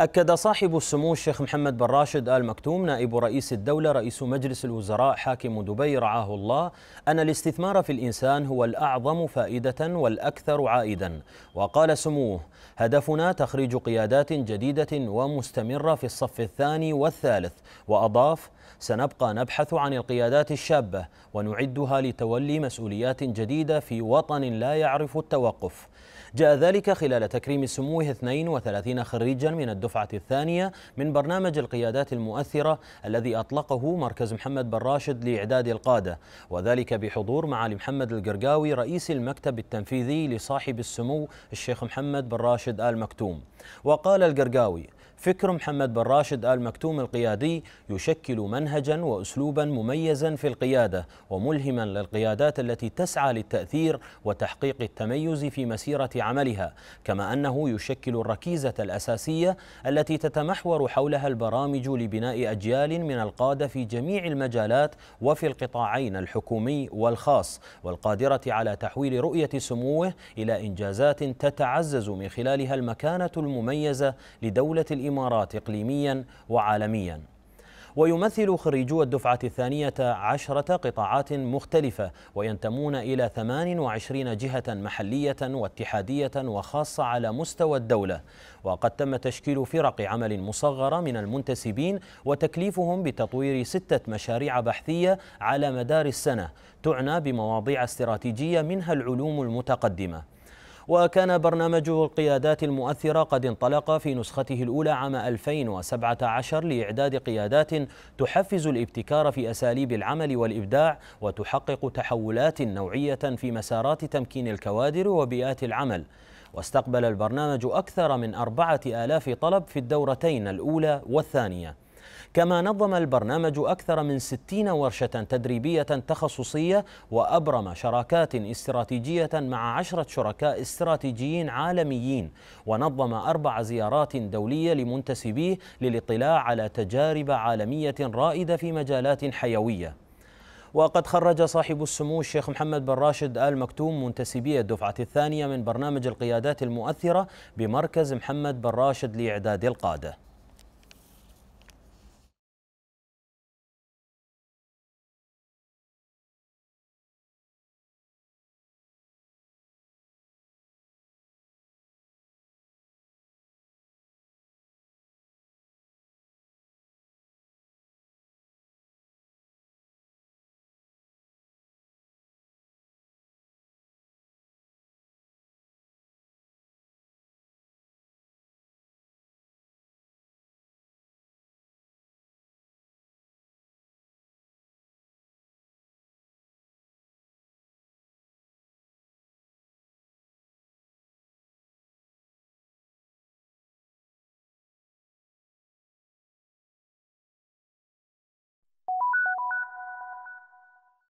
أكد صاحب السمو الشيخ محمد بن راشد آل مكتوم نائب رئيس الدولة رئيس مجلس الوزراء حاكم دبي رعاه الله أن الاستثمار في الإنسان هو الأعظم فائدة والأكثر عائدا وقال سموه هدفنا تخريج قيادات جديدة ومستمرة في الصف الثاني والثالث وأضاف سنبقى نبحث عن القيادات الشابة ونعدها لتولي مسؤوليات جديدة في وطن لا يعرف التوقف جاء ذلك خلال تكريم سموه 32 خريجا من الدفع الدفعة الثانية من برنامج القيادات المؤثرة الذي أطلقه مركز محمد بن راشد لإعداد القادة وذلك بحضور معالي محمد القرقاوي رئيس المكتب التنفيذي لصاحب السمو الشيخ محمد بن راشد آل مكتوم وقال القرقاوي فكر محمد بن راشد آل مكتوم القيادي يشكل منهجا وأسلوبا مميزا في القيادة وملهما للقيادات التي تسعى للتأثير وتحقيق التميز في مسيرة عملها كما أنه يشكل الركيزة الأساسية التي تتمحور حولها البرامج لبناء أجيال من القادة في جميع المجالات وفي القطاعين الحكومي والخاص والقادرة على تحويل رؤية سموه إلى إنجازات تتعزز من خلالها المكانة المميزة لدولة الإمارات الإمارات إقليميا وعالميا ويمثل خريجو الدفعة الثانية عشرة قطاعات مختلفة وينتمون إلى 28 جهة محلية واتحادية وخاصة على مستوى الدولة وقد تم تشكيل فرق عمل مصغرة من المنتسبين وتكليفهم بتطوير ستة مشاريع بحثية على مدار السنة تعنى بمواضيع استراتيجية منها العلوم المتقدمة وكان برنامجه القيادات المؤثرة قد انطلق في نسخته الأولى عام 2017 لإعداد قيادات تحفز الابتكار في أساليب العمل والإبداع وتحقق تحولات نوعية في مسارات تمكين الكوادر وبيئات العمل واستقبل البرنامج أكثر من أربعة آلاف طلب في الدورتين الأولى والثانية كما نظم البرنامج أكثر من 60 ورشة تدريبية تخصصية وأبرم شراكات استراتيجية مع عشرة شركاء استراتيجيين عالميين ونظم أربع زيارات دولية لمنتسبيه للاطلاع على تجارب عالمية رائدة في مجالات حيوية وقد خرج صاحب السمو الشيخ محمد بن راشد آل مكتوم منتسبي الدفعة الثانية من برنامج القيادات المؤثرة بمركز محمد بن راشد لإعداد القادة